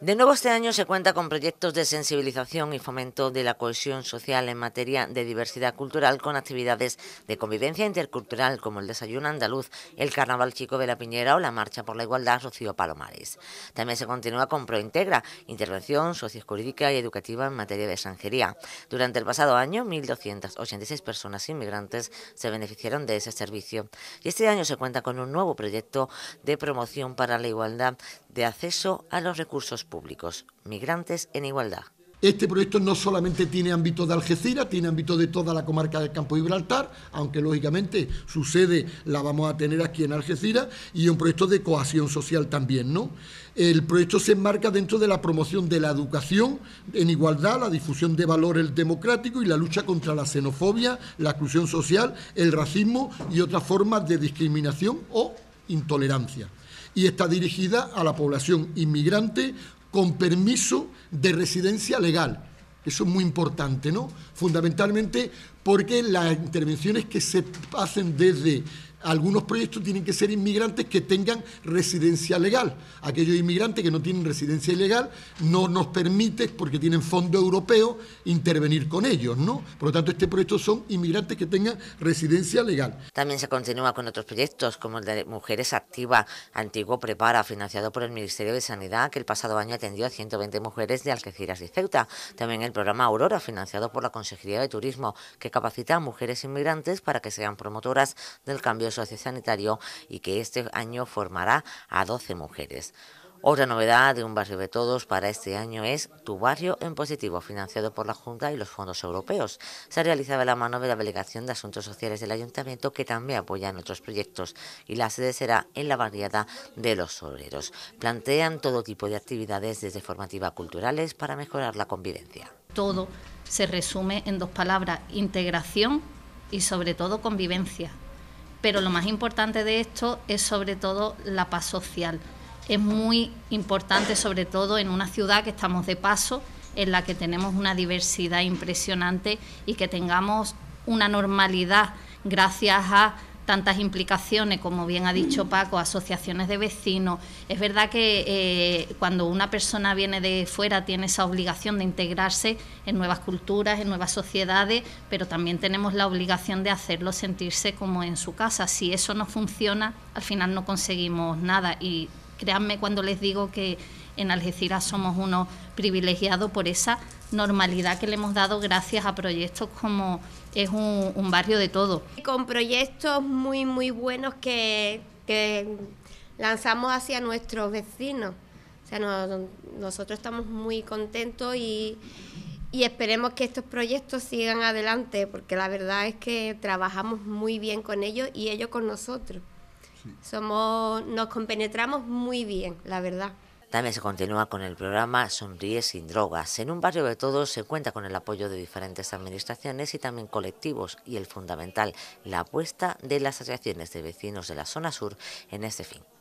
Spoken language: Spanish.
De nuevo este año se cuenta con proyectos de sensibilización y fomento de la cohesión social en materia de diversidad cultural con actividades de convivencia intercultural como el desayuno andaluz, el carnaval chico de la Piñera o la marcha por la igualdad Rocío Palomares. También se continúa con Prointegra, intervención sociojurídica y educativa en materia de extranjería. Durante el pasado año, 1.286 personas inmigrantes se beneficiaron de ese servicio. Y este año se cuenta con un nuevo proyecto de promoción para la igualdad de acceso a los recursos públicos. Migrantes en igualdad. Este proyecto no solamente tiene ámbito de Algeciras, tiene ámbito de toda la comarca del Campo de Gibraltar, aunque lógicamente su sede la vamos a tener aquí en Algeciras, y un proyecto de cohesión social también, ¿no? El proyecto se enmarca dentro de la promoción de la educación en igualdad, la difusión de valores democráticos y la lucha contra la xenofobia, la exclusión social, el racismo y otras formas de discriminación o intolerancia y está dirigida a la población inmigrante, con permiso de residencia legal. Eso es muy importante, ¿no? Fundamentalmente porque las intervenciones que se hacen desde algunos proyectos tienen que ser inmigrantes que tengan residencia legal. Aquellos inmigrantes que no tienen residencia ilegal no nos permite, porque tienen fondo europeo, intervenir con ellos, ¿no? Por lo tanto, este proyecto son inmigrantes que tengan residencia legal. También se continúa con otros proyectos, como el de Mujeres Activa, Antiguo Prepara, financiado por el Ministerio de Sanidad, que el pasado año atendió a 120 mujeres de Algeciras y Ceuta. También el programa Aurora, financiado por la Consejería de Turismo, que capacita a mujeres inmigrantes para que sean promotoras del cambio sociosanitario y que este año formará a 12 mujeres. Otra novedad de Un Barrio de Todos para este año es Tu Barrio en Positivo, financiado por la Junta y los fondos europeos. Se ha realizado la mano de la Delegación de Asuntos Sociales del Ayuntamiento, que también apoya otros proyectos, y la sede será en la barriada de los obreros. Plantean todo tipo de actividades, desde formativas culturales, para mejorar la convivencia. Todo se resume en dos palabras, integración y sobre todo convivencia pero lo más importante de esto es sobre todo la paz social. Es muy importante sobre todo en una ciudad que estamos de paso, en la que tenemos una diversidad impresionante y que tengamos una normalidad gracias a tantas implicaciones, como bien ha dicho mm. Paco, asociaciones de vecinos. Es verdad que eh, cuando una persona viene de fuera tiene esa obligación de integrarse en nuevas culturas, en nuevas sociedades, pero también tenemos la obligación de hacerlo sentirse como en su casa. Si eso no funciona, al final no conseguimos nada. Y créanme cuando les digo que en Algeciras somos unos privilegiados por esa normalidad que le hemos dado gracias a proyectos como es un, barrio de todo. Con proyectos muy, muy buenos que, lanzamos hacia nuestros vecinos. O sea, nosotros estamos muy contentos y, esperemos que estos proyectos sigan adelante, porque la verdad es que trabajamos muy bien con ellos y ellos con nosotros. Somos, nos compenetramos muy bien, la verdad. También se continúa con el programa Sonríe sin drogas. En un barrio de todos se cuenta con el apoyo de diferentes administraciones y también colectivos y el fundamental, la apuesta de las asociaciones de vecinos de la zona sur en este fin.